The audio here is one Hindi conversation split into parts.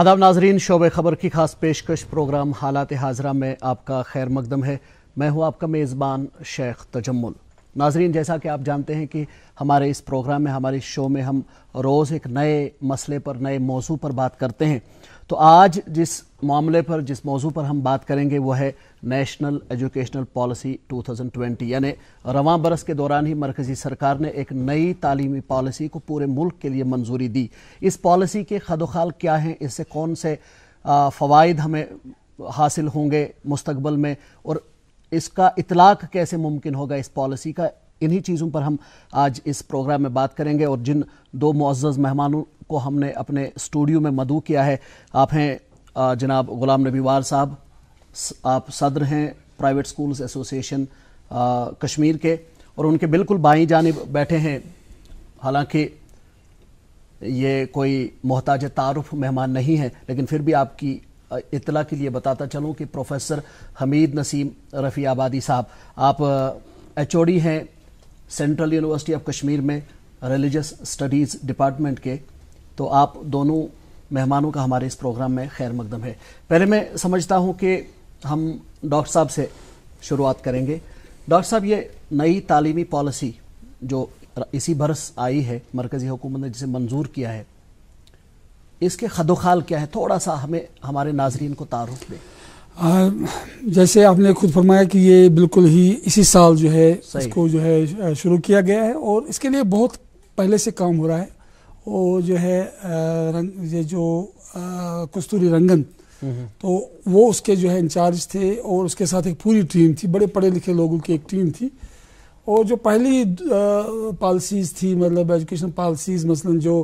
आदाब नाजरीन शोब खबर की खास पेशकश प्रोग्राम हालात हाजरा में आपका खैर मकदम है मैं हूं आपका मेज़बान शेख तजम्मल नाजरीन जैसा कि आप जानते हैं कि हमारे इस प्रोग्राम में हमारे शो में हम रोज़ एक नए मसले पर नए मौजू पर बात करते हैं तो आज जिस मामले पर जिस मौजू पर हम बात करेंगे वह है नेशनल एजुकेशनल पॉलिसी 2020 यानी रवा बरस के दौरान ही मरकज़ी सरकार ने एक नई तालीमी पॉलिसी को पूरे मुल्क के लिए मंजूरी दी इस पॉलिसी के खदोखाल क्या हैं इससे कौन से फ़वाद हमें हासिल होंगे मुस्तबल में और इसका इतलाक कैसे मुमकिन होगा इस पॉलिसी का इन्हीं चीज़ों पर हम आज इस प्रोग्राम में बात करेंगे और जिन दो मुआज़ मेहमानों को हमने अपने स्टूडियो में मदु किया है आप हैं जनाब गुलाम नबी वार साहब आप सदर हैं प्राइवेट स्कूल्स एसोसिएशन कश्मीर के और उनके बिल्कुल बाई जानब बैठे हैं हालांकि ये कोई मोहताज तारफ मेहमान नहीं है लेकिन फिर भी आपकी इतला के लिए बताता चलूँ कि प्रोफेसर हमीद नसीम रफ़ी आबादी साहब आप एच हैं सेंट्रल यूनिवर्सिटी ऑफ कश्मीर में रिलीजियस स्टडीज़ डिपार्टमेंट के तो आप दोनों मेहमानों का हमारे इस प्रोग्राम में खैर मकदम है पहले मैं समझता हूँ कि हम डॉक्टर साहब से शुरुआत करेंगे डॉक्टर साहब ये नई तालीमी पॉलिसी जो इसी बरस आई है मरकज़ी हुकूमत ने जिसे मंजूर किया है इसके खदोखाल क्या है थोड़ा सा हमें हमारे नाजरीन को तारुफ दें जैसे आपने खुद फरमाया कि ये बिल्कुल ही इसी साल जो है इसको जो है शुरू किया गया है और इसके लिए बहुत पहले से काम हो रहा है और जो है रंग ये जो कस्तूरी रंगन हम्म, हम्म। तो वो उसके जो है इंचार्ज थे और उसके साथ एक पूरी टीम थी बड़े पढ़े लिखे लोगों की एक टीम थी और जो पहली पॉलिसीज़ थी मतलब एजुकेशन पॉलिसीज़ मसलन जो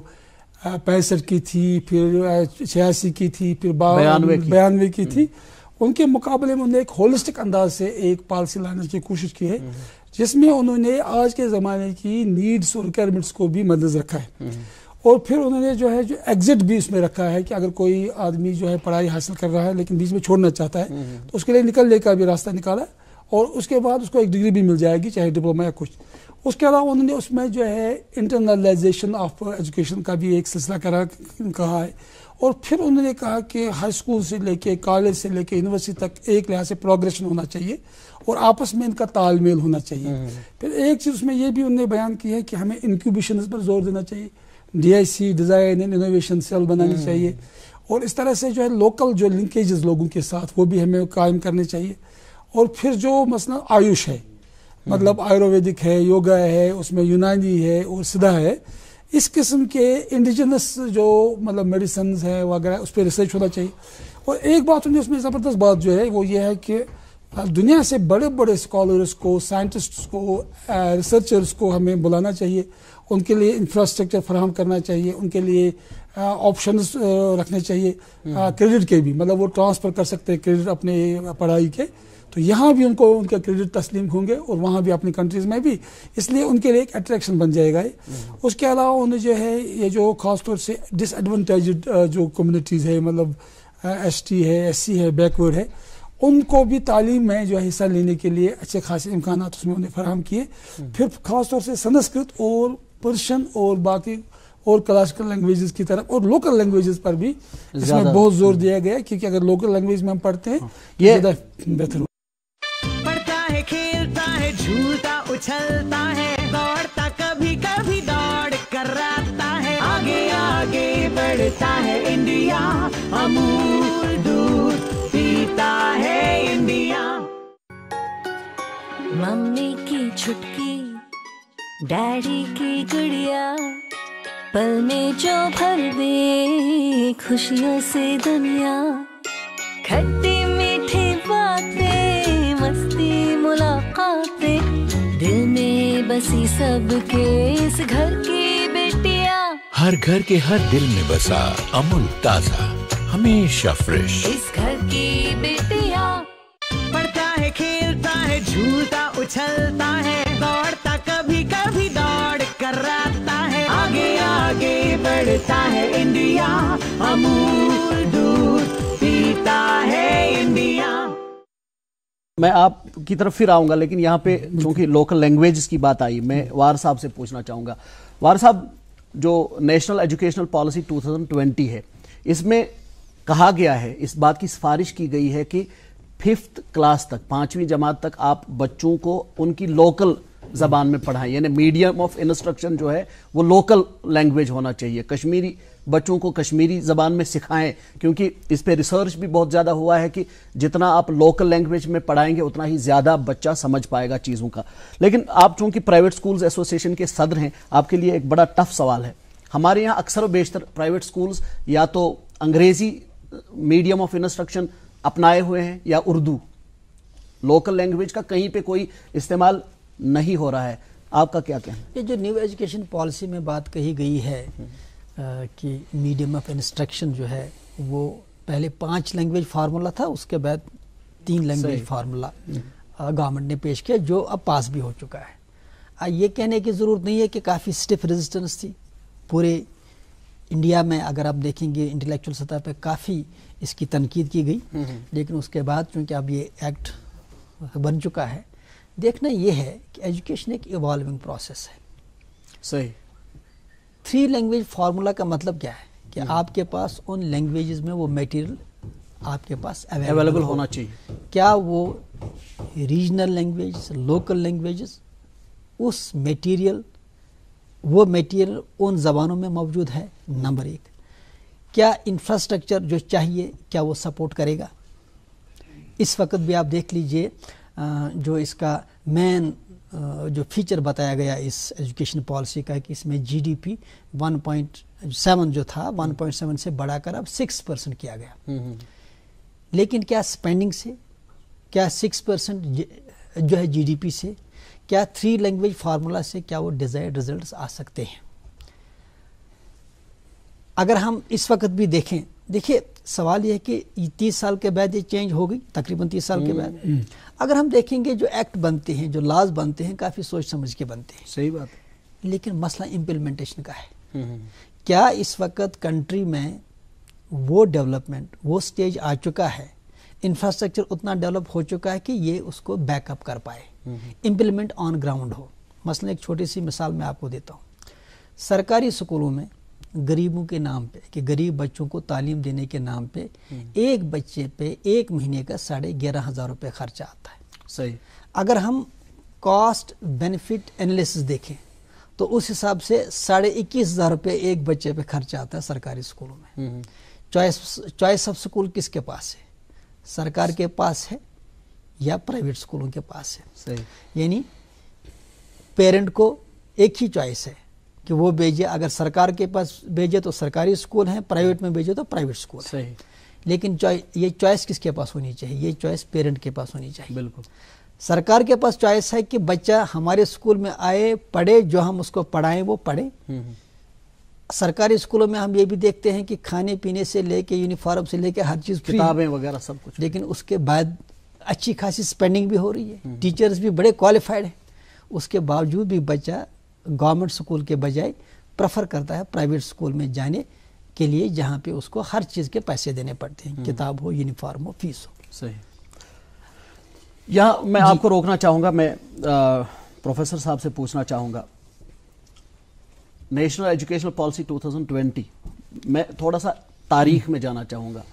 पैंसठ की थी फिर छियासी की थी फिर बयानवे की, बयानवे की थी हम्म। उनके मुकाबले में उन्होंने एक होलिस्टिक अंदाज से एक पॉलिसी लाने की कोशिश की है जिसमें उन्होंने आज के ज़माने की नीड्स और रिक्वायरमेंट्स को भी मद्देनजर रखा है और फिर उन्होंने जो है जो एग्जिट भी उसमें रखा है कि अगर कोई आदमी जो है पढ़ाई हासिल कर रहा है लेकिन बीच में छोड़ना चाहता है तो उसके लिए निकलने का भी रास्ता निकाला और उसके बाद उसको एक डिग्री भी मिल जाएगी चाहे डिप्लोमा या कुछ उसके अलावा उन्होंने उसमें जो है इंटरनलाइजेशन ऑफ एजुकेशन का भी एक सिलसिला करा कहा है और फिर उन्होंने कहा कि हाई स्कूल से लेके कॉलेज से लेके यूनिवर्सिटी तक एक लिहाज से प्रोग्रेशन होना चाहिए और आपस में इनका तालमेल होना चाहिए हम्म। फिर एक चीज़ उसमें यह भी उनने बयान की है कि हमें इनक्यूबिशन पर जोर देना चाहिए DIC design and innovation cell बनानी चाहिए और इस तरह से जो है लोकल जो लिंकेजेस लोगों के साथ वो भी हमें कायम करने चाहिए और फिर जो मसला आयुष है मतलब आयुर्वेदिक है योगा है उसमें यूनानी है और सिदा है इस किस्म के इंडिजिनस जो मतलब मेडिसन हैं वगैरह उस पर रिसर्च होना चाहिए और एक बात उन्हें उसमें ज़बरदस्त बात जो है वो ये है कि दुनिया से बड़े बड़े स्कॉलर्स को साइंटिस्ट्स को रिसर्चर्स को हमें बुलाना चाहिए उनके लिए इंफ्रास्ट्रक्चर फराहम करना चाहिए उनके लिए ऑप्शन रखने चाहिए क्रेडिट हम्म। के भी मतलब वो ट्रांसफ़र कर सकते हैं क्रेडिट अपने पढ़ाई के तो यहाँ भी उनको उनके क्रेडिट तस्लीम होंगे और वहाँ भी अपनी कंट्रीज़ में भी इसलिए उनके लिए एक अट्रैक्शन बन जाएगा ये हम्म। उसके अलावा उन्हें जो है ये जो खासतौर से डिसएडवांटेज जो कम्युनिटीज़ है मतलब एस टी है एस सी है बैकवर्ड है उनको भी तालीम में जो है हिस्सा लेने के लिए अच्छे खासे इम्कान उसमें उन्हें फराहम किए हम्म। फिर खासतौर से संस्कृत और पर्शियन और बाकी और क्लासिकल लैंग्वेजेस की तरफ और लोकल लैंग्वेजेस पर भी इसमें बहुत जोर हम्म। दिया गया क्योंकि अगर लोकल लैंग्वेज में हम पढ़ते हैं हाँ। ये बेहतर इंडिया अमूल दूध पीता है इंडिया मम्मी की छुटकी डैडी की गुड़िया पल में जो भर दे खुशियों से दुनिया खट्टी मीठी बातें मस्ती मुलाकातें दिल में बसी सबके इस घर की हर घर के हर दिल में बसा अमूल ताजा हमेशा फ्रेश इस घर की बेटिया पढ़ता है खेलता है झूलता उछलता है दौड़ता कभी कभी दौड़ कर रहता है आगे आगे बढ़ता है इंडिया अमूल दूध पीता है इंडिया मैं आप की तरफ फिर आऊंगा लेकिन यहाँ पे चूंकि लोकल लैंग्वेज की बात आई मैं वार साहब से पूछना चाहूंगा वार साहब जो नेशनल एजुकेशनल पॉलिसी 2020 है इसमें कहा गया है इस बात की सिफारिश की गई है कि फिफ्थ क्लास तक पांचवी जमात तक आप बच्चों को उनकी लोकल जबान में पढ़ाएं यानी मीडियम ऑफ इंस्ट्रक्शन जो है वो लोकल लैंग्वेज होना चाहिए कश्मीरी बच्चों को कश्मीरी ज़बान में सिखाएं क्योंकि इस पर रिसर्च भी बहुत ज़्यादा हुआ है कि जितना आप लोकल लैंग्वेज में पढ़ाएंगे उतना ही ज़्यादा बच्चा समझ पाएगा चीज़ों का लेकिन आप चूंकि प्राइवेट स्कूल्स एसोसिएशन के सदर हैं आपके लिए एक बड़ा टफ सवाल है हमारे यहाँ अक्सर बेशतर प्राइवेट स्कूल्स या तो अंग्रेज़ी मीडियम ऑफ इंस्ट्रक्शन अपनाए हुए हैं या उर्दू लोकल लैंग्वेज का कहीं पे कोई इस्तेमाल नहीं हो रहा है आपका क्या कहना ये जो न्यू एजुकेशन पॉलिसी में बात कही गई है आ, हम्म। कि मीडियम ऑफ इंस्ट्रक्शन जो है वो पहले पांच लैंग्वेज फार्मूला था उसके बाद तीन लैंग्वेज फार्मूला गवर्नमेंट ने पेश किया जो अब पास भी हो चुका है आ, ये कहने की ज़रूरत नहीं है कि काफ़ी स्टिफ रेजिस्टेंस थी पूरे इंडिया में अगर आप देखेंगे इंटेलेक्चुअल सतह पर काफ़ी इसकी तनकीद की गई हम्म। लेकिन उसके बाद चूँकि अब ये एक्ट बन चुका है देखना यह है कि एजुकेशन एक इवॉल्विंग प्रोसेस है सही थ्री लैंग्वेज फार्मूला का मतलब क्या है कि हम्म। आपके पास उन लैंग्वेज में वो मटेरियल आपके पास अवेलेबल होना चाहिए क्या वो रीजनल लैंग्वेज लोकल लैंग्वेज उस मटेरियल वो मटेरियल उन ज़बानों में मौजूद है नंबर एक क्या इंफ्रास्ट्रक्चर जो चाहिए क्या वो सपोर्ट करेगा इस वक्त भी आप देख लीजिए जो इसका मेन जो फीचर बताया गया इस एजुकेशन पॉलिसी का कि इसमें जीडीपी 1.7 जो था 1.7 से बढ़ाकर अब 6 परसेंट किया गया हम्म, हम्म। लेकिन क्या स्पेंडिंग से क्या 6 परसेंट जो है जीडीपी से क्या थ्री लैंग्वेज फार्मूला से क्या वो डिजायर्ड रिजल्ट्स आ सकते हैं अगर हम इस वक्त भी देखें देखिए सवाल यह है कि तीस साल के बाद ये चेंज हो गई तकरीबन तीस साल के हम्म। बाद अगर हम देखेंगे जो एक्ट बनते हैं जो लाज बनते हैं काफ़ी सोच समझ के बनते हैं सही बात है लेकिन मसला इम्प्लीमेंटेशन का है हम्म, हम्म, क्या इस वक्त कंट्री में वो डेवलपमेंट वो स्टेज आ चुका है इंफ्रास्ट्रक्चर उतना डेवलप हो चुका है कि ये उसको बैकअप कर पाए इम्प्लीमेंट ऑन ग्राउंड हो मसलन एक छोटी सी मिसाल मैं आपको देता हूँ सरकारी स्कूलों में गरीबों के नाम पे कि गरीब बच्चों को तालीम देने के नाम पे हम्म। एक बच्चे पे एक महीने का साढ़े ग्यारह हज़ार रुपये खर्चा आता है सही अगर हम कॉस्ट बेनिफिट एनालिसिस देखें तो उस हिसाब से साढ़े इक्कीस हज़ार रुपये एक बच्चे पे खर्चा आता है सरकारी स्कूलों में चॉइस चॉइस ऑफ स्कूल किसके पास है सरकार के पास है या प्राइवेट स्कूलों के पास है सही यानी पेरेंट को एक ही चॉइस है कि वो भेजे अगर सरकार के पास भेजे तो सरकारी स्कूल हैं प्राइवेट में भेजे तो प्राइवेट स्कूल सही लेकिन ये चॉइस किसके पास होनी चाहिए ये चॉइस पेरेंट के पास होनी चाहिए बिल्कुल सरकार के पास चॉइस है कि बच्चा हमारे स्कूल में आए पढ़े जो हम उसको पढ़ाएं वो पढ़े हम्म, हम्म। सरकारी स्कूलों में हम ये भी देखते हैं कि खाने पीने से लेके यूनिफॉर्म से लेके हर चीज किताबें वगैरह सब कुछ लेकिन उसके बाद अच्छी खासी स्पेंडिंग भी हो रही है हम्म, टीचर्स भी बड़े क्वालिफाइड हैं उसके बावजूद भी बच्चा गवर्नमेंट स्कूल के बजाय प्रेफर करता है प्राइवेट स्कूल में जाने के लिए जहाँ पे उसको हर चीज़ के पैसे देने पड़ते हैं हम्म। किताब हो यूनिफॉर्म हो फीस हो सही यहाँ मैं आपको रोकना चाहूँगा मैं आ, प्रोफेसर साहब से पूछना चाहूँगा नेशनल एजुकेशनल पॉलिसी 2020 मैं थोड़ा सा तारीख में जाना चाहूँगा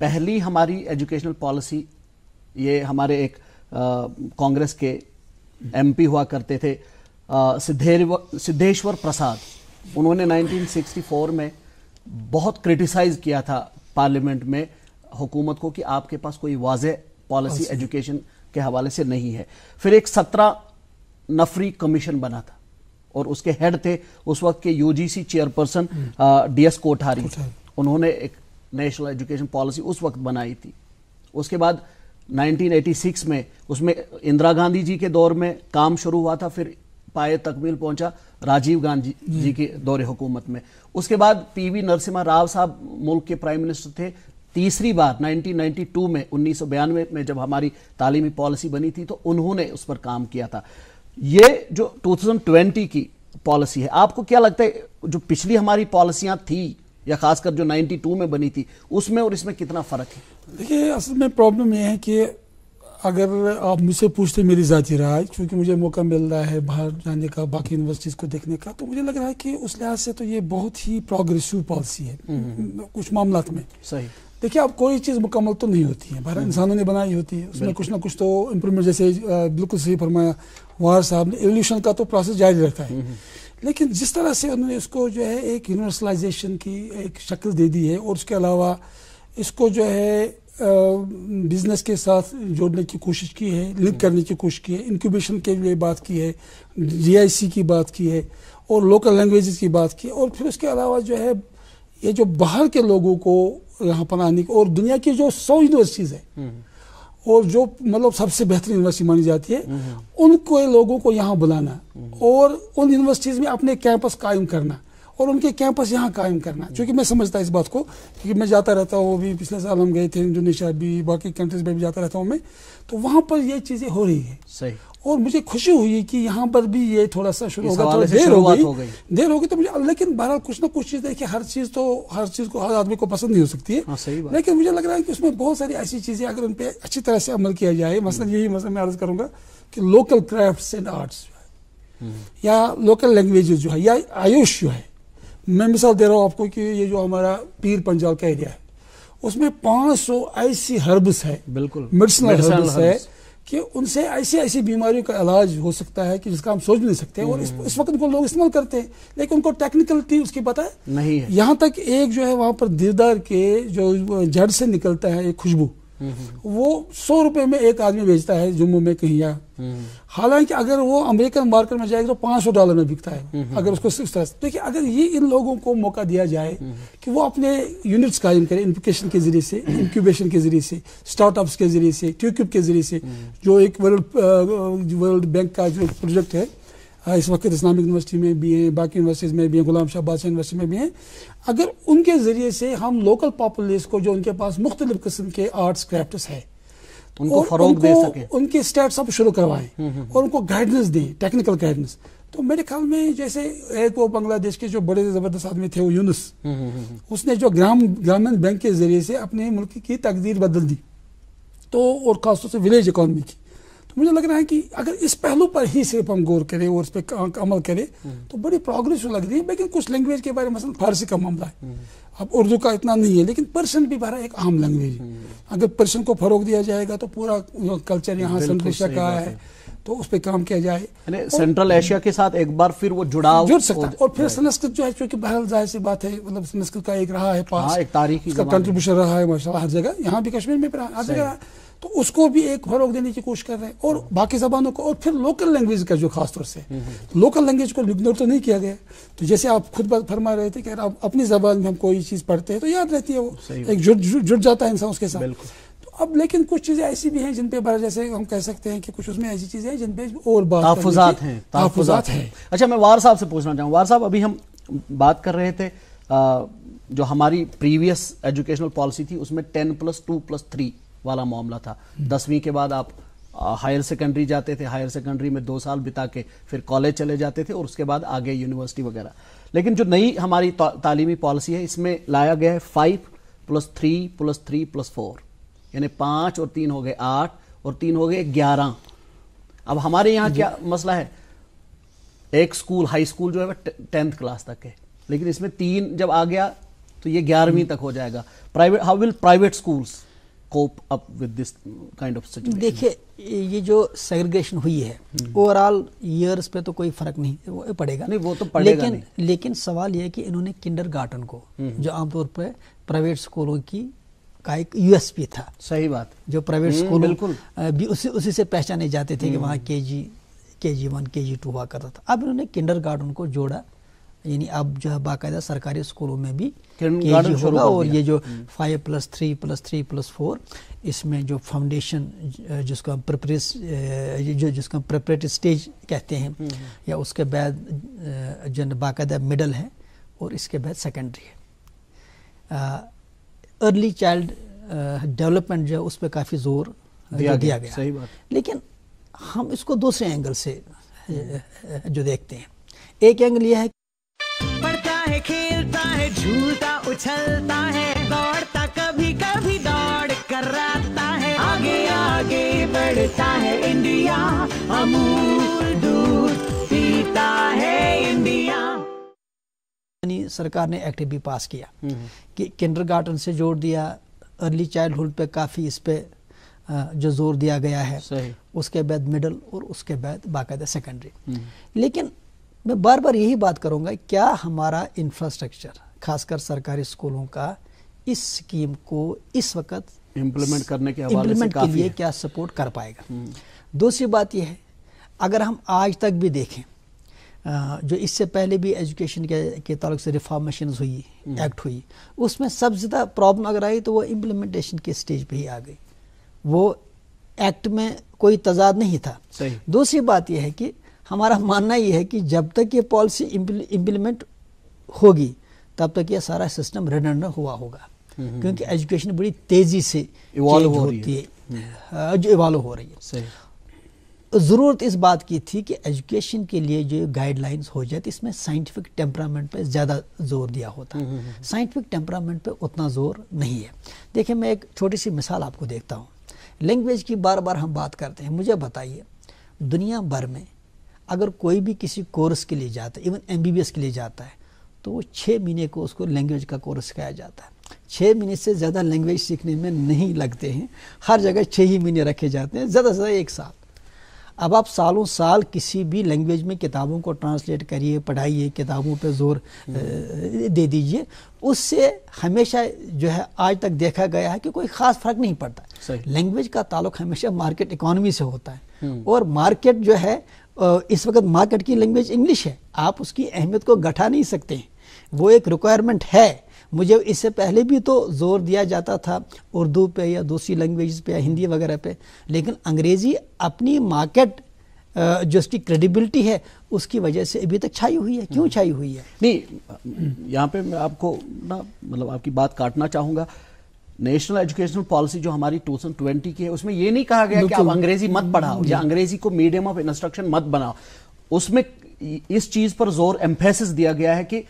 पहली हमारी एजुकेशनल पॉलिसी ये हमारे एक कांग्रेस के एमपी हुआ करते थे सिद्धेश्वर प्रसाद उन्होंने 1964 में बहुत क्रिटिसाइज किया था पार्लियामेंट में हुकूमत को कि आपके पास कोई वाज पॉलिसी अच्छा। एजुकेशन के हवाले से नहीं है फिर एक सत्रह नफरी कमीशन बना था और उसके हेड थे उस वक्त के यूजीसी चेयरपर्सन डीएस कोठारी उन्होंने एक नेशनल एजुकेशन पॉलिसी उस वक्त बनाई थी उसके बाद 1986 में उसमें इंदिरा गांधी जी के दौर में काम शुरू हुआ था फिर पाए तकमील पहुंचा राजीव गांधी जी के दौरे हुकूमत में उसके बाद पीवी नरसिम्हा राव साहब मुल्क के प्राइम मिनिस्टर थे तीसरी बार 1992 में उन्नीस में जब हमारी तालीमी पॉलिसी बनी थी तो उन्होंने उस पर काम किया था ये जो 2020 की पॉलिसी है आपको क्या लगता है जो पिछली हमारी पॉलिसियां थी या खासकर जो 92 में बनी थी उसमें और इसमें कितना फर्क है देखिए असल में प्रॉब्लम यह है कि अगर आप मुझसे पूछते मेरी ज़ाती राय क्योंकि मुझे मौका मिल रहा है बाहर जाने का बाकी यूनिवर्सिटीज़ को देखने का तो मुझे लग रहा है कि उस लिहाज से तो ये बहुत ही प्रोग्रेसिव पॉलिसी है हम्म, हम्म। कुछ मामला में सही देखिए अब कोई चीज़ मुकम्मल तो नहीं होती है भारत हम्म। इंसानों ने बनाई होती है उसमें कुछ ना कुछ तो इम्प्रूवमेंट जैसे बिल्कुल सही फरमाया वार साहब ने एवोल्यूशन का तो प्रोसेस जारी रखा है लेकिन जिस तरह से उन्होंने इसको जो है एक यूनिवर्सलाइजेशन की एक शक्ल दे दी है और उसके अलावा इसको जो है बिजनेस के साथ जोड़ने की कोशिश की है लिंक करने की कोशिश की है इंक्यूबेशन के लिए बात की है जीआईसी की बात की है और लोकल लैंग्वेजेस की बात की और फिर उसके अलावा जो है ये जो बाहर के लोगों को यहाँ पर आने की और दुनिया की जो सौ यूनिवर्सिटीज़ है हम्म। और जो मतलब सबसे बेहतरीन यूनिवर्सिटी मानी जाती है हम्म। उनको लोगों को यहाँ बुलाना हम्म। और उन यूनिवर्सिटीज़ में अपने कैंपस कायम करना और उनके कैंपस यहाँ कायम करना चूँकि मैं समझता इस बात को क्योंकि मैं जाता रहता हूँ अभी पिछले साल हम गए थे इंडोनेशिया भी बाकी कंट्रीज में भी जाता रहता हूँ मैं तो वहाँ पर ये चीज़ें हो रही है सही और मुझे खुशी हुई कि यहाँ पर भी ये थोड़ा सा शुरू होगा थोड़ा देर हो गई, हो गई देर होगी तो मुझे लेकिन बहरहाल कुछ ना कुछ चीज़ देखिए हर चीज़ तो हर चीज़ को हर आदमी को पसंद नहीं हो सकती है हाँ, सही बात। लेकिन मुझे लग रहा है कि उसमें बहुत सारी ऐसी चीज़ें अगर उन पर अच्छी तरह से अमल किया जाए मसल यही मसल मैं अर्ज करूँगा कि लोकल क्राफ्ट एंड आर्ट्स या लोकल लैंग्वेज जो है या आयुष जो है मैं मिसाल दे रहा हूँ आपको कि ये जो हमारा पीर पंजाब का एरिया है उसमें 500 ऐसी हर्ब्स है बिल्कुल मेडिसिनल हर्ब्स है कि उनसे ऐसी ऐसी बीमारियों का इलाज हो सकता है कि जिसका हम सोच भी नहीं सकते और इस, इस वक्त उनको लोग इस्तेमाल करते हैं लेकिन उनको टेक्निकलिटी उसकी पता है नहीं है यहाँ तक एक जो है वहाँ पर दीदार के जो जड़ से निकलता है एक खुशबू वो सौ रुपए में एक आदमी बेचता है जम्मू में कहीं या हालांकि अगर वो अमेरिकन मार्केट में जाएगा तो पांच सौ डॉलर में बिकता है अगर उसको इस तरह देखिए अगर ये इन लोगों को मौका दिया जाए कि वो अपने यूनिट्स कायम करें इन्फिकेशन के जरिए से इंक्यूबेशन के जरिए से स्टार्टअप्स के जरिए से ट्यूक्यूब के जरिए से जो एक वर्ल्ड वर्ल्ड बैंक का जो प्रोजेक्ट है हाँ, इस वक्त इस्लामिक यूनिवर्सिटी में भी हैं बाकी यूनिवर्सिटीज़ में भी हैं गुलाम शाह बादशाह यूनिवर्सिटी में भी हैं अगर उनके ज़रिए से हम लोकल पॉपुलेस को जो उनके पास मुख्तलिफ किस्म के आर्ट्स क्राफ्ट्स है उनको फरोग दे सके उनके स्टेट्स अब शुरू करवाएं हम्म, हम्म, हम्म। और उनको गाइडेंस दें टेक्निकल गाइडेंस तो मेरे ख्याल में जैसे एक वो बांग्लादेश के जो बड़े जबरदस्त आदमी थे वो यूनुस उसने जो ग्राम ग्रामीण बैंक के जरिए से अपने मुल्क की तकदीर बदल दी तो और खासतौर से विलेज इकोनॉमी की तो मुझे लग रहा है कि अगर इस पहलू पर ही सिर्फ हम गौर करें और इस पर अमल करें हम्म। तो बड़ी प्रोग्रेस लग रही है लेकिन कुछ लैंग्वेज के बारे में मसल फारसी का मामला है हम्म। अब उर्दू का इतना नहीं है लेकिन पर्सन भी बारा एक आम लैंग्वेज है हम्म। अगर पर्सन को फरोग दिया जाएगा तो पूरा कल्चर यहाँ संदेशा का है तो उस पर काम किया जाए सेंट्रल एशिया के साथ एक बार फिर वो जुड़ा जुड़ सकता है और फिर संस्कृत जो है क्योंकि बहरहाल जाहिर सी बात है मतलब संस्कृत का एक रहा है हाँ, पास हाँ, एक तारीखी कंट्रीब्यूशन रहा है माशा हर जगह यहाँ भी कश्मीर में भी रहा हर जगह तो उसको भी एक फरोग देने की कोशिश कर रहे हैं और बाकी जबानों को और फिर लोकल लैंग्वेज का जो खास तौर से लोकल लैंग्वेज को इग्नोर तो नहीं किया गया तो जैसे आप खुद फरमा रहे थे कि आप अपनी जबान में हम कोई चीज़ पढ़ते हैं तो याद रहती है वो एक जुट जुड़ जाता है इंसान उसके साथ तो अब लेकिन कुछ चीज़ें ऐसी भी हैं जिन पे बार जैसे हम कह सकते हैं कि कुछ उसमें ऐसी चीज़ें हैं जिन पे और बात हैं तहफात हैं अच्छा मैं वार साहब से पूछना चाहूँ वार साहब अभी हम बात कर रहे थे आ, जो हमारी प्रीवियस एजुकेशनल पॉलिसी थी उसमें ten plus two plus three वाला मामला था दसवीं के बाद आप हायर सेकेंडरी जाते थे हायर सेकेंडरी में दो साल बिता के फिर कॉलेज चले जाते थे और उसके बाद आगे यूनिवर्सिटी वगैरह लेकिन जो नई हमारी तालीमी पॉलिसी है इसमें लाया गया है five plus three plus three plus four यानी पाँच और तीन हो गए आठ और तीन हो गए ग्यारह अब हमारे यहाँ क्या मसला है एक स्कूल हाई स्कूल जो है वह टेंथ क्लास तक है लेकिन इसमें तीन जब आ गया तो ये ग्यारहवीं तक हो जाएगा private how will private schools cope up with this kind of situation देखिए ये जो सेग्रीगेशन हुई है ओवरऑल हम्म। ईयर्स पे तो कोई फर्क नहीं वो पड़ेगा नहीं वो तो पड़ेगा लेकिन नहीं। लेकिन सवाल ये है कि इन्होंने किंडर गार्डन को हम्म, हम्म। जो आमतौर पर प्राइवेट स्कूलों की का एक यूएसपी था सही बात जो प्राइवेट स्कूल बिल्कुल भी उसी उसी से पहचाने जाते थे कि वहाँ के जी के जी वन के जी टू हुआ करता था अब इन्होंने किंडर गार्डन को जोड़ा यानी अब जो है बाकायदा सरकारी स्कूलों में भी होगा और ये जो five plus three plus three plus four इसमें जो फाउंडेशन जिसको हम प्रिपरेस जो जिसको हम प्रिपरेटिव स्टेज कहते हैं हम्म, हम्म। या उसके बाद जो बाकायदा मिडल है और इसके बाद सेकेंडरी है अर्ली चाइल्ड डेवलपमेंट जो है उस पर काफ़ी जोर दिया, दिया गया सही बात लेकिन हम इसको दूसरे एंगल से जो देखते हैं एक एंगल यह है झूलता है झूलता उछलता है दौड़ता कभी कभी दौड़ कर कराता है आगे आगे बढ़ता है इंडिया अमूल दूध पीता है इंडिया सरकार ने एक्ट भी पास किया हम्म, हम्म। कि किंडर गार्डन से जोड़ दिया अर्ली चाइल्डहुड पे काफ़ी इस पे जो जोर दिया गया है उसके बाद मिडल और उसके बाद बाकायदा सेकेंडरी हम्म, लेकिन मैं बार बार यही बात करूँगा क्या हमारा इंफ्रास्ट्रक्चर खासकर सरकारी स्कूलों का इस स्कीम को इस वक्त इम्प्लीमेंट करने के हवाले के लिए क्या सपोर्ट कर पाएगा हम्म। दूसरी बात यह है अगर हम आज तक भी देखें जो इससे पहले भी एजुकेशन के, के तलुक से रिफॉर्मेशन हुई एक्ट हम्म। हुई उसमें सबसे ज़्यादा प्रॉब्लम अगर आई तो वो इम्प्लीमेंटेशन के स्टेज पे ही आ गई वो एक्ट में कोई तजाद नहीं था दूसरी बात यह है कि हमारा मानना ये है कि जब तक ये पॉलिसी इम्प्लीमेंट होगी तब तक ये सारा सिस्टम रिडंड हुआ होगा हम्म, हम्म, क्योंकि एजुकेशन हम्म। बड़ी तेजी से इवॉल्व हाँ, हो रही है जो इवॉल्व हो रही है ज़रूरत इस बात की थी कि एजुकेशन के लिए जो गाइडलाइंस हो जाए इसमें साइंटिफिक टेम्परामेंट पर ज़्यादा जोर दिया होता है साइंटिफिक टेम्परामेंट पर उतना जोर नहीं है देखिए मैं एक छोटी सी मिसाल आपको देखता हूँ लैंग्वेज की बार बार हम बात करते हैं मुझे बताइए दुनिया भर में अगर कोई भी किसी कोर्स के लिए जाता है इवन एम के लिए जाता है तो वो छः महीने को उसको लैंग्वेज का कोर्स सिखाया जाता है छः महीने से ज़्यादा लैंग्वेज सीखने में नहीं लगते हैं हर जगह छः ही महीने रखे जाते हैं ज़्यादा से ज़्यादा एक साल अब आप सालों साल किसी भी लैंग्वेज में किताबों को ट्रांसलेट करिए पढ़ाइए किताबों पर जोर हम्म। दे दीजिए उससे हमेशा जो है आज तक देखा गया है कि कोई ख़ास फ़र्क नहीं पड़ता लैंग्वेज का ताल्लुक हमेशा मार्केट इकोनॉमी से होता है हम्म। और मार्केट जो है इस वक्त मार्केट की लैंग्वेज इंग्लिश है आप उसकी अहमियत को घटा नहीं सकते हैं वो एक रिक्वायरमेंट है मुझे इससे पहले भी तो ज़ोर दिया जाता था उर्दू पे या दूसरी लैंग्वेज पे या हिंदी वगैरह पे लेकिन अंग्रेज़ी अपनी मार्केट जो उसकी क्रेडिबिलिटी है उसकी वजह से अभी तक छाई हुई है क्यों हम्म। छाई हुई है नहीं यहाँ पे मैं आपको ना मतलब आपकी बात काटना चाहूँगा नेशनल एजुकेशनल पॉलिसी जो हमारी 2020 की है उसमें ये नहीं कहा गया कि आप अंग्रेजी मत पढ़ाओ या अंग्रेजी को मीडियम ऑफ इंस्ट्रक्शन मत बनाओ उसमें इस चीज पर जोर एम्फेसिस दिया गया है कि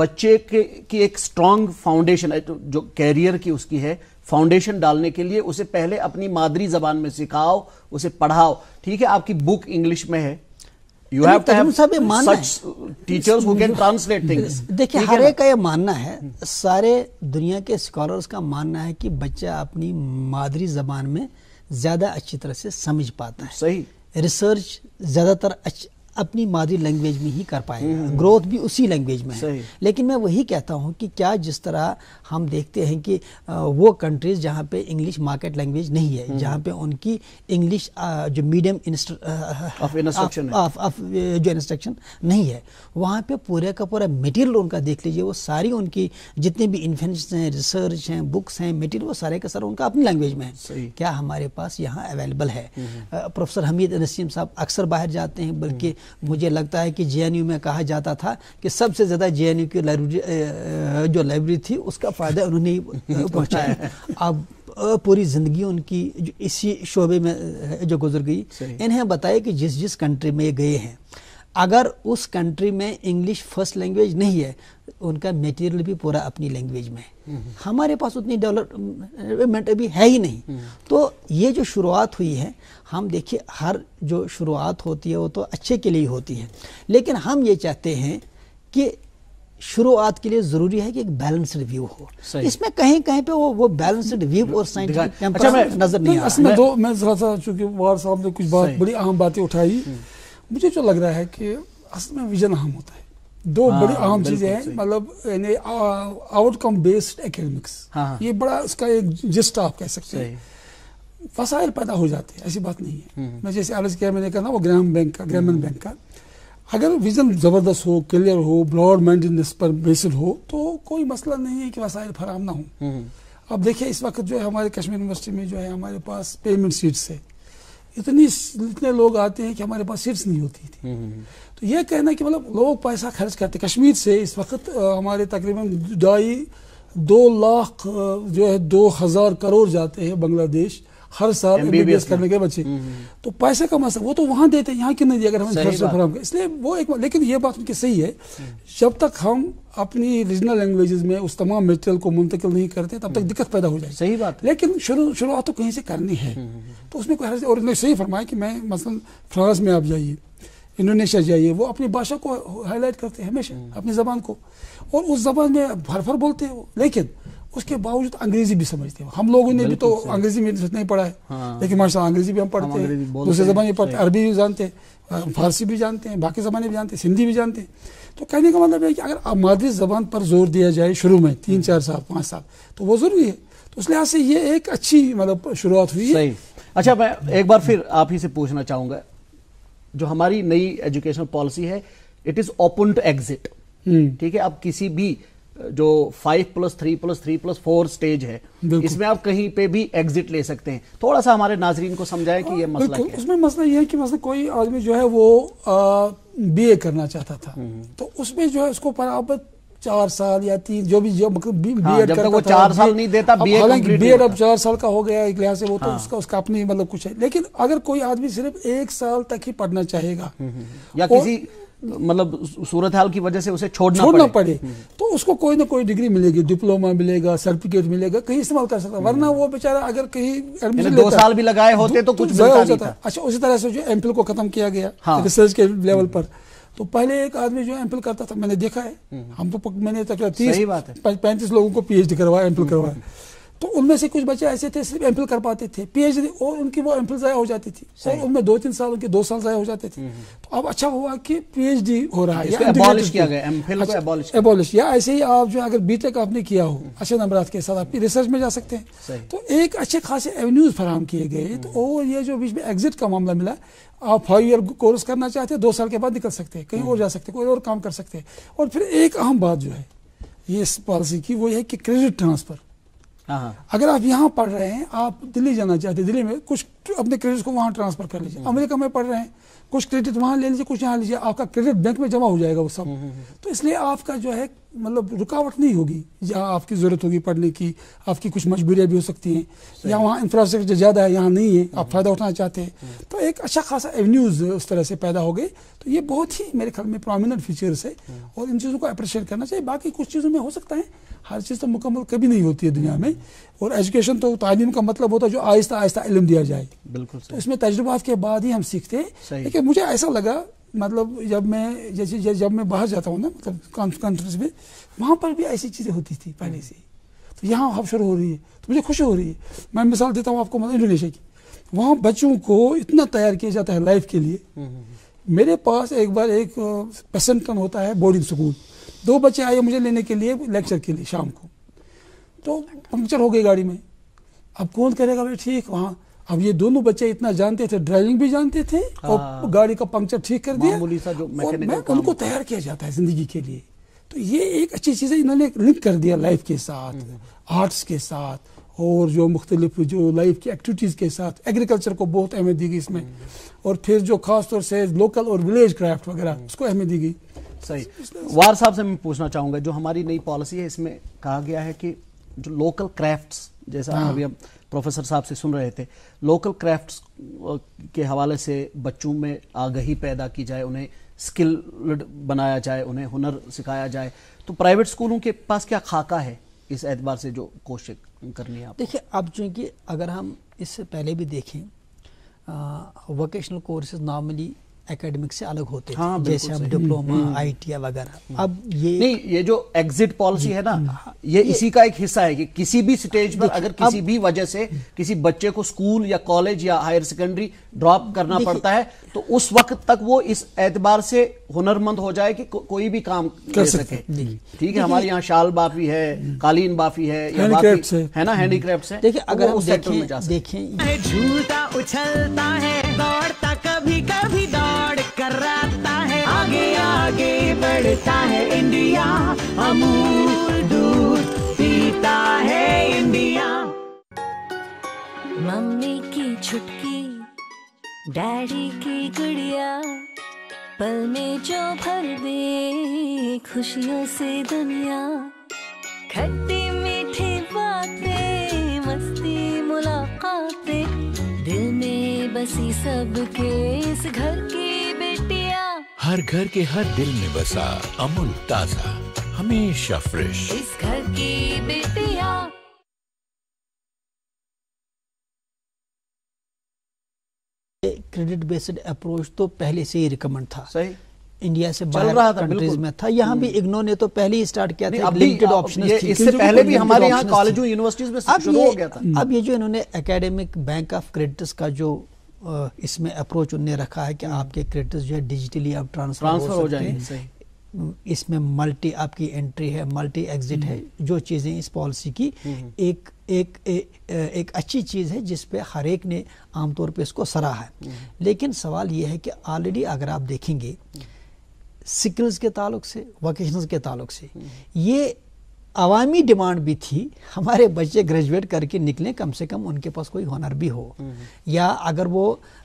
बच्चे के की एक स्ट्रांग फाउंडेशन जो कैरियर की उसकी है फाउंडेशन डालने के लिए उसे पहले अपनी मादरी जबान में सिखाओ उसे पढ़ाओ ठीक है आपकी बुक इंग्लिश में है यू हैव टू हैव सब ये मानना है teachers who can translate things देखिए हर एक का ये मानना है सारे दुनिया के स्कॉलर्स का मानना है कि बच्चा अपनी मादरी जबान में ज्यादा अच्छी तरह से समझ पाता है सही रिसर्च ज्यादातर अपनी मादरी लैंग्वेज में ही कर पाएगा ग्रोथ हम्म। भी उसी लैंग्वेज में है लेकिन मैं वही कहता हूँ कि क्या जिस तरह हम देखते हैं कि वो कंट्रीज़ जहाँ पे इंग्लिश मार्केट लैंग्वेज नहीं है हम्म। जहाँ पे उनकी इंग्लिश जो मीडियम जो इंस्ट्रक्शन नहीं है वहाँ पे पूरे का पूरा मटेरियल उनका देख लीजिए वो सारी उनकी जितने भी इन्वेंशन हैं रिसर्च हैं बुक्स हैं मटेरियल वो सारे का सारा उनका अपनी लैंग्वेज में है क्या हमारे पास यहाँ अवेलेबल है प्रोफेसर हमीद नसीम साहब अक्सर बाहर जाते हैं बल्कि हम्म। मुझे लगता है कि जे में कहा जाता था कि सबसे ज़्यादा जे की लाइब्रेरी जो लाइब्रेरी थी उसका फ़ायदा उन्होंने ही पहुँचाया अब पूरी ज़िंदगी उनकी जो इसी शोबे में जो गुजर गई इन्हें बताया कि जिस जिस कंट्री में गए हैं अगर उस कंट्री में इंग्लिश फर्स्ट लैंग्वेज नहीं है उनका मटेरियल भी पूरा अपनी लैंग्वेज में है हम्म। हमारे पास उतनी डेवलपमेंट अभी है ही नहीं हम्म। तो ये जो शुरुआत हुई है हम देखिए हर जो शुरुआत होती है वो तो अच्छे के लिए होती है लेकिन हम ये चाहते हैं कि शुरुआत के लिए जरूरी है कि एक बैलेंस्ड व्यू हो इसमें कहीं कहीं पे वो वो बैलेंस्ड व्यू और साइंटिफिक अच्छा नजर नहीं आ रहा दो मैं जरा सा चूंकि वार साहब ने कुछ बात बड़ी अहम बातें उठाई हम्म। मुझे जो लग रहा है कि असल में विजन अहम होता है दो हाँ, बड़ी अहम चीजें हैं मतलब यानी आउटकम बेस्ड एकेडमिक्स हाँ, ये बड़ा उसका एक जिस्ट आप कह सकते हैं फसाइल पैदा हो जाते हैं ऐसी बात नहीं है हम्म, हम्म। मैं जैसे आलस किया मैंने कहा ना वो ग्राम बैंक का ग्रामीण बैंक का अगर विजन जबरदस्त हो क्लियर हो ब्रॉड माइंडेडनेस पर बेस्ड हो तो कोई मसला नहीं है कि वसाइल फराम ना हो हम्म, अब देखिए इस वक्त जो है हमारे कश्मीर यूनिवर्सिटी में जो है हमारे पास पेमेंट सीट्स है इतनी इतने लोग आते हैं कि हमारे पास सीट्स नहीं होती थी हम्म, हम्म, हम्म। तो ये कहना कि मतलब लोग पैसा खर्च करते कश्मीर से इस वक्त हमारे तकरीबन ढाई दो लाख जो है दो हज़ार करोड़ जाते हैं बांग्लादेश हर साल एमबीबीएस करने के बच्चे हम्म, हम्म। तो पैसे कमा सकते वो तो वहाँ देते यहाँ क्यों नहीं दिया अगर हम इसलिए वो एक लेकिन ये बात उनकी सही है जब तक हम अपनी रीजनल लैंग्वेजेस में उस तमाम मेटेरियल को मुंतकिल नहीं करते तब तक हम्म। दिक्कत पैदा हो जाए सही बात लेकिन शुरू शुरुआत तो कहीं से करनी है तो उसमें कोई और उन्होंने सही फरमाया कि मैं मसल फ्रांस में आप जाइए इंडोनेशिया जाइए वो अपनी भाषा को हाईलाइट करते हैं हमेशा अपनी जबान को और उस जबान में भर भर बोलते हैं वो लेकिन उसके बावजूद अंग्रेजी भी समझते हैं हम लोगों ने भी तो अंग्रेजी में तो नहीं पढ़ा है हाँ। लेकिन माशा अंग्रेजी भी हम पढ़ते हैं दूसरे जबान पढ़ते अरबी भी जानते हैं फारसी भी जानते हैं बाकी जबान भी जानते हैं सिंधी भी जानते हैं तो कहने का मतलब है कि अगर मादरी जबान पर जोर दिया जाए शुरू में तीन चार साल पाँच साल तो वो ज़रूरी है तो उस लिहाज से ये एक अच्छी मतलब शुरुआत हुई है अच्छा मैं एक बार फिर आप ही से पूछना चाहूँगा जो हमारी नई एजुकेशनल पॉलिसी है it is open to exit hmm. ठीक है अब किसी भी जो five plus three plus three plus four stage है इसमें आप कहीं पे भी एग्जिट ले सकते हैं थोड़ा सा हमारे नाजरीन को समझाएं कि ये हाँ, मसला क्या है उसमें मसला ये है कि मसला कोई आदमी जो है वो बीए करना चाहता था हम्म। तो उसमें जो है उसको बराबर चार साल या तीन जो भी जो मतलब बी हाँ, करता वो चार साल नहीं देता बी एड हालांकि बी एड अब चार साल का हो गया एक लिहाज से वो तो हाँ, तो उसका उसका अपनी मतलब कुछ है लेकिन अगर कोई आदमी सिर्फ एक साल तक ही पढ़ना चाहेगा हम्म, हम्म, या और, किसी मतलब सूरत हाल की वजह से उसे छोड़ना, छोड़ना पड़े, पड़े। हम्म। तो उसको कोई ना कोई डिग्री मिलेगी डिप्लोमा मिलेगा सर्टिफिकेट मिलेगा कहीं इस्तेमाल कर सकता हम्म। वरना वो बेचारा अगर कहीं दो साल भी लगाए होते तो, तो कुछ तो हो जाता अच्छा उसी तरह से जो एमफिल को खत्म किया गया रिसर्च हाँ। के लेवल पर तो पहले एक आदमी जो एमफिल करता था मैंने देखा है हम्म। हम तो मैंने तक तीस पैंतीस लोगों को पीएचडी करवाया एमफिल करवाया तो उनमें से कुछ बच्चे ऐसे थे सिर्फ एम कर पाते थे पीएचडी और उनकी वो एम ज़ाया हो जाती थी और उनमें दो तीन साल उनके दो साल ज़ाया हो जाते थे तो अब अच्छा हुआ कि पीएचडी हो रहा है एबॉलिश अच्छा, या ऐसे ही आप जो अगर बीटेक आपने किया हो हम्म। अच्छे नंबर के साथ आप रिसर्च में जा सकते हैं तो एक अच्छे खासे एवेन्यूज फराम किए गए हम्म। तो और ये जो बीच में एग्जिट का मामला मिला आप फाइव ईयर कोर्स करना चाहते हैं दो साल के बाद निकल सकते हैं कहीं हम्म। और जा सकते हैं कोई और काम कर सकते हैं और फिर एक अहम बात जो है ये इस पॉलिसी की वो है कि क्रेडिट ट्रांसफर हाँ, हाँ। अगर आप यहाँ पढ़ रहे हैं आप दिल्ली जाना चाहते हैं दिल्ली में कुछ अपने क्रेडिट को वहाँ ट्रांसफर कर लीजिए हम्म। अमेरिका में पढ़ रहे हैं कुछ क्रेडिट वहाँ ले लीजिए कुछ यहाँ लीजिए आपका क्रेडिट बैंक में जमा हो जाएगा वो सब हम्म, हम्म, तो इसलिए आपका जो है मतलब रुकावट नहीं होगी जहाँ आपकी ज़रूरत होगी पढ़ने की आपकी कुछ मजबूरियाँ भी हो सकती हैं या वहाँ इंफ्रास्ट्रक्चर ज़्यादा है यहाँ नहीं है आप फ़ायदा उठाना चाहते हैं हम्म। तो एक अच्छा खासा एवन्यूज़ उस तरह से पैदा हो गए तो ये बहुत ही मेरे ख्याल में प्रोमिनेंट फीचर्स है हम्म। और इन चीज़ों को अप्रिशिएट करना चाहिए बाकी कुछ चीज़ों में हो सकता है हर चीज़ तो मुकम्मल कभी नहीं होती है दुनिया में और एजुकेशन तो तालीम का मतलब होता है जो आहिस्ता आहिस्ता इलम दिया जाए बिल्कुल तो इसमें तजुर्बात के बाद ही हम सीखते हैं लेकिन मुझे ऐसा लगा मतलब जब मैं जैसे जब मैं बाहर जाता हूँ ना मतलब कॉन्फ्रेंस में वहाँ पर भी ऐसी चीज़ें होती थी पहले से तो यहाँ अवसर हो रही है तो मुझे खुशी हो रही है मैं मिसाल देता हूँ आपको मतलब इंडोनेशिया की वहाँ बच्चों को इतना तैयार किया जाता है लाइफ के लिए हम्म, हम्म, हम्म। मेरे पास एक बार एक पेसेंटन होता है बोर्डिंग स्कूल दो बच्चे आए मुझे लेने के लिए लेक्चर के लिए शाम को तो पंक्चर हो गई गाड़ी में अब कौन करेगा भाई ठीक वहाँ अब ये दोनों बच्चे इतना जानते थे ड्राइविंग भी जानते थे और हाँ। गाड़ी का पंक्चर ठीक कर दिया सा जो और मैं उनको तैयार किया जाता है जिंदगी के लिए तो ये एक अच्छी चीज़ है इन्होंने लिंक कर दिया लाइफ के साथ आर्ट्स हम्म। के साथ और जो मुख्तलिफ जो लाइफ की एक्टिविटीज़ के साथ एग्रीकल्चर को बहुत अहमियत दी गई इसमें हम्म। और फिर जो खास तौर से लोकल और विलेज क्राफ्ट वगैरह हम्म। उसको अहमियत दी गई सही वार साहब से मैं पूछना चाहूंगा जो हमारी नई पॉलिसी है इसमें कहा गया है कि जो लोकल क्राफ्ट्स जैसा हाँ। अभी हम प्रोफेसर साहब से सुन रहे थे लोकल क्राफ्ट्स के हवाले से बच्चों में आगही पैदा की जाए उन्हें स्किल्ड बनाया जाए उन्हें हुनर सिखाया जाए तो प्राइवेट स्कूलों के पास क्या खाका है इस एतबार से जो कोशिश करनी है आप देखिए अब चूँकि अगर हम इससे पहले भी देखें वोकेशनल कोर्सेज नॉर्मली एकेडमिक से अलग होते थे हाँ, जैसे अब डिप्लोमा आई वगैरह हम्म। अब ये नहीं ये जो एग्जिट पॉलिसी है ना हम्म। हाँ, ये, ये इसी का एक हिस्सा है कि किसी भी स्टेज पर अगर किसी भी वजह से किसी बच्चे को स्कूल या कॉलेज या हायर सेकेंडरी ड्रॉप करना पड़ता है तो उस वक्त तक वो इस एतबार से हुनरमंद हो जाए कि को, कोई भी काम कर सके ठीक है हमारे यहाँ शाल बाफी है हम्म। कालीन बाफी है है ना हैंडीक्राफ्ट है देखिए तो अगर हम देखें झूलता उछलता है देता है इंडिया अमूल दूध पीता है इंडिया मम्मी की छुटकी डैडी की गुड़िया पल में जो भर दे खुशियों से दुनिया खट्टी मीठी बातें मस्ती मुलाकातें दिल में बसी सबके इस घर की हर घर के हर दिल में बसा अमूल ताजा हमेशा फ्रेश इस घर की बेटिया क्रेडिट बेस्ड अप्रोच तो पहले से ही रिकमेंड था सही इंडिया से बाहर रहा था कंट्रीज में था यहाँ भी इग्नो हम्म। ने तो पहले ही स्टार्ट किया था लिमिटेड ऑप्शन इससे पहले भी हमारे यहाँ कॉलेजों यूनिवर्सिटीज में शुरू हो गया था अब ये जो इन्होंने एकेडमिक बैंक ऑफ क्रेडिटर्स का जो इसमें अप्रोच उनने रखा है कि हम्म। आपके क्रेडिट्स जो है डिजिटली अब ट्रांसफर ट्रांसफर हो, हो जाएंगे हम्म, इसमें मल्टी आपकी एंट्री है मल्टी एग्जिट है हम्म। जो चीज़ें इस पॉलिसी की एक एक ए, एक अच्छी चीज़ है जिस पे हर एक ने आमतौर पे इसको सराहा है लेकिन सवाल ये है कि ऑलरेडी अगर आप देखेंगे स्किल्स के ताल्लुक से वोकेशनल के ताल्लुक से ये अवामी डिमांड भी थी हमारे बच्चे ग्रेजुएट करके निकलें कम से कम उनके पास कोई हुनर भी हो हम्म। या अगर वो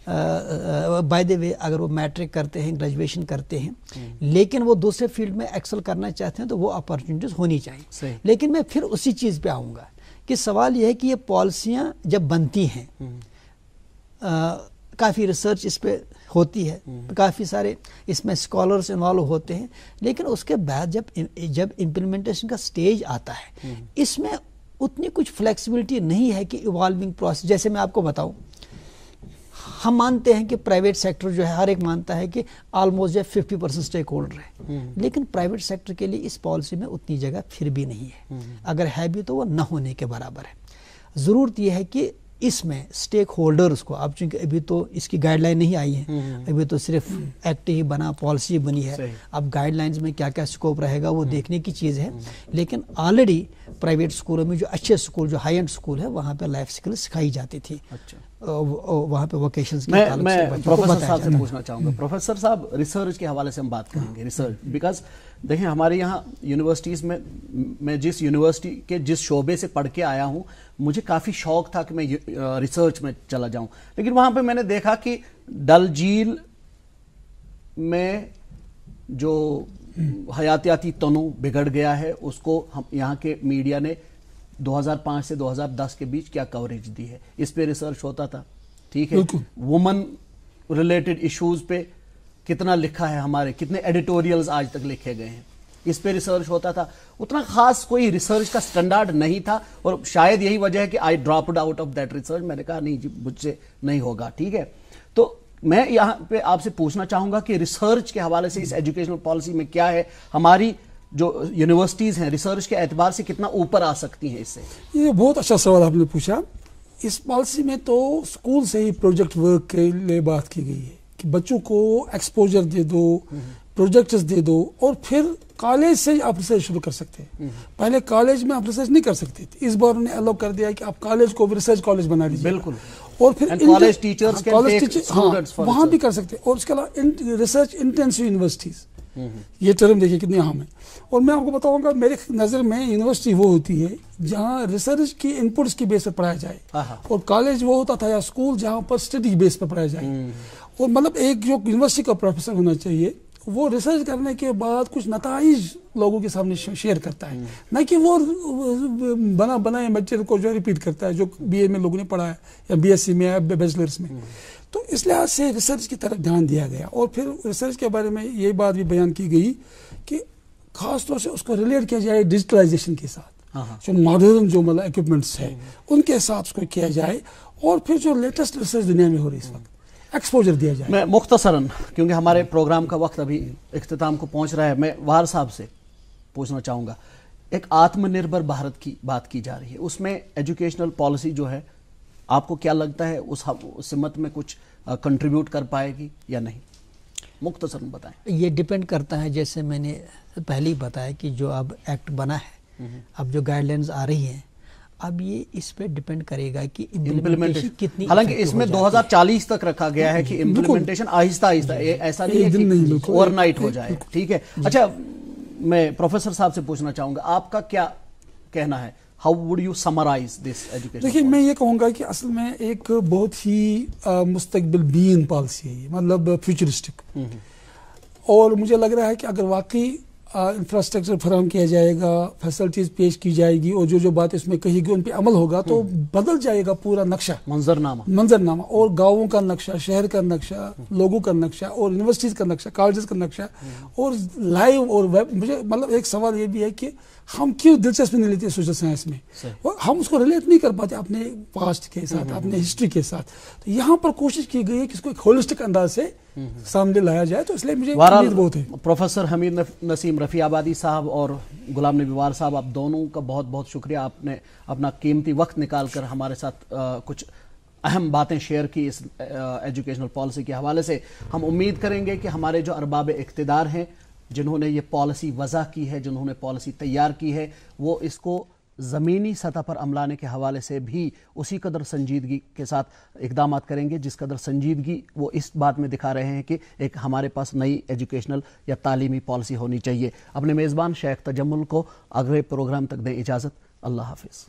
बाय द वे अगर वो मैट्रिक करते हैं ग्रेजुएशन करते हैं हम्म। लेकिन वो दूसरे फील्ड में एक्सेल करना चाहते हैं तो वो अपॉर्चुनिटीज़ होनी चाहिए लेकिन मैं फिर उसी चीज़ पे आऊँगा कि सवाल यह है कि ये पॉलिसियाँ जब बनती हैं हम्म। काफ़ी रिसर्च इस पर होती है हम्म। काफ़ी सारे इसमें स्कॉलर्स इन्वॉल्व होते हैं लेकिन उसके बाद जब जब इम्प्लीमेंटेशन का स्टेज आता है हम्म। इसमें उतनी कुछ फ्लेक्सिबिलिटी नहीं है कि इवॉल्विंग प्रोसेस जैसे मैं आपको बताऊं हम मानते हैं कि प्राइवेट सेक्टर जो है हर एक मानता है कि ऑलमोस्ट जो फिफ्टी परसेंट स्टेक होल्डर है हम्म। लेकिन प्राइवेट सेक्टर के लिए इस पॉलिसी में उतनी जगह फिर भी नहीं है अगर है भी तो वो न होने के बराबर है ज़रूरत यह है कि इसमें स्टेक होल्डर्स को अब चूंकि अभी तो इसकी गाइडलाइन नहीं आई है हम्म, हम्म। अभी तो सिर्फ एक्ट ही बना पॉलिसी बनी है अब गाइडलाइंस में क्या क्या स्कोप रहेगा वो हम्म। देखने की चीज़ है लेकिन ऑलरेडी प्राइवेट स्कूलों में जो अच्छे स्कूल जो हाई एंड स्कूल है वहाँ पर लाइफ स्किल सिखाई जाती थी अच्छा। वहां वहाँ पे वोकेशन प्रोफेसर साहब से पूछना चाहूँगा प्रोफेसर साहब रिसर्च के हवाले से हम बात करेंगे रिसर्च बिकॉज देखें हमारे यहाँ यूनिवर्सिटीज़ में मैं जिस यूनिवर्सिटी के जिस शोबे से पढ़ के आया हूँ मुझे काफ़ी शौक था कि मैं रिसर्च में चला जाऊँ लेकिन वहाँ पे मैंने देखा कि डल झील में जो हयातियाती तनु बिगड़ गया है उसको हम यहाँ के मीडिया ने 2005 से 2010 के बीच क्या कवरेज दी है इस पर रिसर्च होता था ठीक है वुमन रिलेटेड इशूज़ पे कितना लिखा है हमारे कितने एडिटोरियल्स आज तक लिखे गए हैं इस पे रिसर्च होता था उतना खास कोई रिसर्च का स्टैंडर्ड नहीं था और शायद यही वजह है कि I dropped out of that research मैंने कहा नहीं जी मुझसे नहीं होगा ठीक है तो मैं यहाँ पे आपसे पूछना चाहूंगा कि रिसर्च के हवाले से इस एजुकेशनल पॉलिसी में क्या है हमारी जो यूनिवर्सिटीज़ हैं रिसर्च के एतबार से कितना ऊपर आ सकती हैं इससे ये बहुत अच्छा सवाल आपने पूछा इस पॉलिसी में तो स्कूल से ही प्रोजेक्ट वर्क के लिए बात की गई है कि बच्चों को एक्सपोजर दे दो प्रोजेक्ट्स दे दो और फिर कॉलेज से आप रिसर्च शुरू कर सकते हैं पहले कॉलेज में आप रिसर्च नहीं कर सकते थे इस बार उन्हें अलाउ कर दिया कि आप कॉलेज को रिसर्च कॉलेज बना लीजिए बिल्कुल और फिर कॉलेज टीचर्स कॉलेज टीचर हाँ, हाँ भी कर सकते हैं और उसके अलावा रिसर्च इंटेंसिव यूनिवर्सिटीज़ ये टर्म देखिए कितनी अहम है और मैं आपको बताऊंगा मेरे नज़र में यूनिवर्सिटी वो होती है जहाँ रिसर्च की इनपुट्स की बेस पर पढ़ाया जाए हाँ, हाँ। और कॉलेज वो होता था या स्कूल जहाँ पर स्टडी बेस पर पढ़ाया जाए हम्म। और मतलब एक जो यूनिवर्सिटी का प्रोफेसर होना चाहिए वो रिसर्च करने के बाद कुछ नतज लोगों के सामने शेयर करता है हम्म। न कि वो बना बनाए मटेरियल को जो रिपीट करता है जो बीए में लोगों ने पढ़ा है या बीएससी में या बैचलर्स में हम्म। तो इस लिहाज से रिसर्च की तरफ ध्यान दिया गया और फिर रिसर्च के बारे में ये बात भी बयान की गई कि खासतौर से उसको रिलेट किया जाए डिजिटलाइजेशन के साथ हाँ, हाँ। जो मॉडर्न जो मतलब इक्विपमेंट्स है हम्म। उनके साथ उसको किया जाए और फिर जो लेटेस्ट रिसर्च दुनिया में हो रही है इस वक्त एक्सपोजर दिया जाए मैं मुख्तसरन क्योंकि हमारे प्रोग्राम का वक्त अभी अख्ताम को पहुँच रहा है मैं वार साहब से पूछना चाहूँगा एक आत्मनिर्भर भारत की बात की जा रही है उसमें एजुकेशनल पॉलिसी जो है आपको क्या लगता है उस, सिमत में कुछ कंट्रीब्यूट कर पाएगी या नहीं मुख्तसर बताएं ये डिपेंड करता है जैसे मैंने पहले ही बताया कि जो अब एक्ट बना है हम्म। अब जो गाइडलाइंस आ रही हैं अब ये इस पे डिपेंड करेगा कि इम्प्लीमेंटेशन कितनी हालांकि इसमें 2040 तक रखा गया है कि इम्प्लीमेंटेशन आहिस्ता आहिस्ता ऐसा नहीं है कि ओवरनाइट हो जाए ठीक है अच्छा मैं प्रोफेसर साहब से पूछना चाहूंगा आपका क्या कहना है how would you summarise this education देखिए मैं ये कहूंगा कि असल में एक बहुत ही मुस्तबिल बीन पॉलिसी है मतलब फ्यूचरिस्टिक हम्म, हम्म। और मुझे लग रहा है कि अगर वाकई इंफ्रास्ट्रक्चर फराम किया जाएगा फैसिलिटीज पेश की जाएगी और जो जो बात इसमें कही गई उन पर अमल होगा तो हम्म। बदल जाएगा पूरा नक्शा मंजरनामा मंजरनामा और गाँवों का नक्शा शहर का नक्शा लोगों का नक्शा और यूनिवर्सिटीज़ का नक्शा कॉलेज का नक्शा हम्म। और लाइव और वेब मुझे मतलब एक सवाल ये भी है कि हम क्यों दिलचस्पी नहीं लेते सोशल साइंस में और हम उसको रिलेट नहीं कर पाते अपने पास्ट के साथ हम्म, अपने हिस्ट्री के साथ तो यहाँ पर कोशिश की गई है कि इसको एक होलिस्टिक अंदाज से हम्म। सामने लाया जाए तो इसलिए मुझे बहुत है प्रोफेसर हमीद नसीम रफ़ी आबादी साहब और गुलाम नबी वार साहब आप दोनों का बहुत बहुत शुक्रिया आपने अपना कीमती वक्त निकाल कर हमारे साथ आ, कुछ अहम बातें शेयर की इस आ, एजुकेशनल पॉलिसी के हवाले से हम उम्मीद करेंगे कि हमारे जो अरबाब इकतदार हैं जिन्होंने ये पॉलिसी वजह की है जिन्होंने पॉलिसी तैयार की है वो इसको ज़मीनी सतह पर अमलाने के हवाले से भी उसी कदर संजीदगी के साथ इकदाम करेंगे जिस कदर संजीदगी वो इस बात में दिखा रहे हैं कि एक हमारे पास नई एजुकेशनल या तालीमी पॉलिसी होनी चाहिए अपने मेज़बान शेख तजमल को अगले प्रोग्राम तक दें इजाज़त अल्लाह हाफिज़